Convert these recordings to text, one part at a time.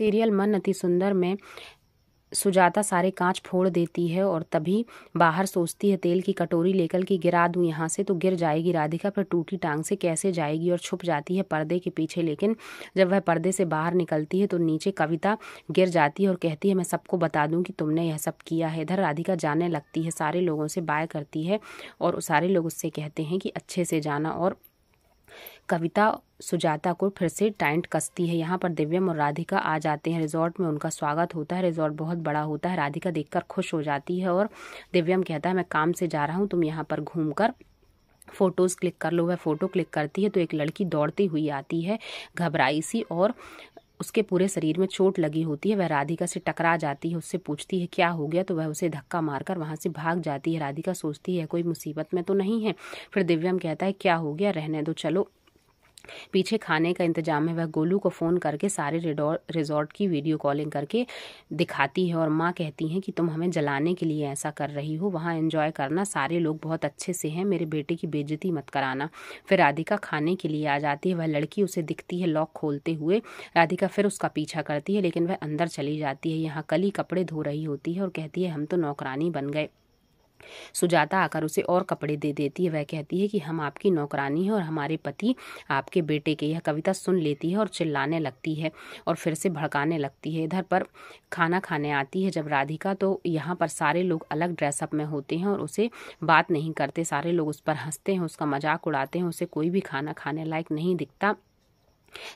serial मन अति सुंदर में सुजाता सारे कांच फोड़ देती है और तभी बाहर सोचती है तेल की कटोरी लेकर कि गिरा दूं यहाँ से तो गिर जाएगी राधिका फिर टूटी टांग से कैसे जाएगी और छुप जाती है पर्दे के पीछे लेकिन जब वह पर्दे से बाहर निकलती है तो नीचे कविता गिर जाती है और कहती है मैं सबको बता दूं कि तुमने यह सब किया है इधर राधिका जाने लगती है सारे लोगों से बाय करती है और सारे लोग उससे कहते हैं कि अच्छे से जाना और कविता सुजाता को फिर से टाइंट कसती है यहाँ पर दिव्यम और राधिका आ जाते हैं रिजॉर्ट में उनका स्वागत होता है रिजॉर्ट बहुत बड़ा होता है राधिका देखकर खुश हो जाती है और दिव्यम कहता है मैं काम से जा रहा हूँ तुम यहाँ पर घूम कर फ़ोटोज़ क्लिक कर लो वह फ़ोटो क्लिक करती है तो एक लड़की दौड़ती हुई आती है घबराई सी और उसके पूरे शरीर में चोट लगी होती है वह राधिका से टकरा जाती है उससे पूछती है क्या हो गया तो वह उसे धक्का मारकर वहाँ से भाग जाती है राधिका सोचती है कोई मुसीबत में तो नहीं है फिर दिव्यम कहता है क्या हो गया रहने दो चलो पीछे खाने का इंतजाम है वह गोलू को फ़ोन करके सारे रिजॉर्ट की वीडियो कॉलिंग करके दिखाती है और माँ कहती हैं कि तुम हमें जलाने के लिए ऐसा कर रही हो वहाँ एंजॉय करना सारे लोग बहुत अच्छे से हैं मेरे बेटे की बेजती मत कराना फिर राधिका खाने के लिए आ जाती है वह लड़की उसे दिखती है लॉक खोलते हुए राधिका फिर उसका पीछा करती है लेकिन वह अंदर चली जाती है यहाँ कली कपड़े धो रही होती है और कहती है हम तो नौकरानी बन गए सुजाता आकर उसे और कपड़े दे देती है वह कहती है कि हम आपकी नौकरानी हैं और हमारे पति आपके बेटे के यह कविता सुन लेती है और चिल्लाने लगती है और फिर से भड़काने लगती है इधर पर खाना खाने आती है जब राधिका तो यहाँ पर सारे लोग अलग ड्रेसअप में होते हैं और उसे बात नहीं करते सारे लोग उस पर हंसते हैं उसका मजाक उड़ाते हैं उसे कोई भी खाना खाने लायक नहीं दिखता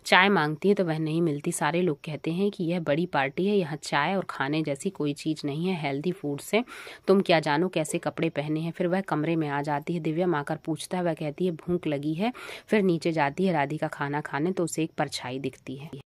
चाय मांगती है तो वह नहीं मिलती सारे लोग कहते हैं कि यह बड़ी पार्टी है यहाँ चाय और खाने जैसी कोई चीज़ नहीं है हेल्दी फूड से तुम क्या जानो कैसे कपड़े पहने हैं फिर वह कमरे में आ जाती है दिव्या माकर पूछता है वह कहती है भूख लगी है फिर नीचे जाती है राधिका खाना खाने तो उसे एक परछाई दिखती है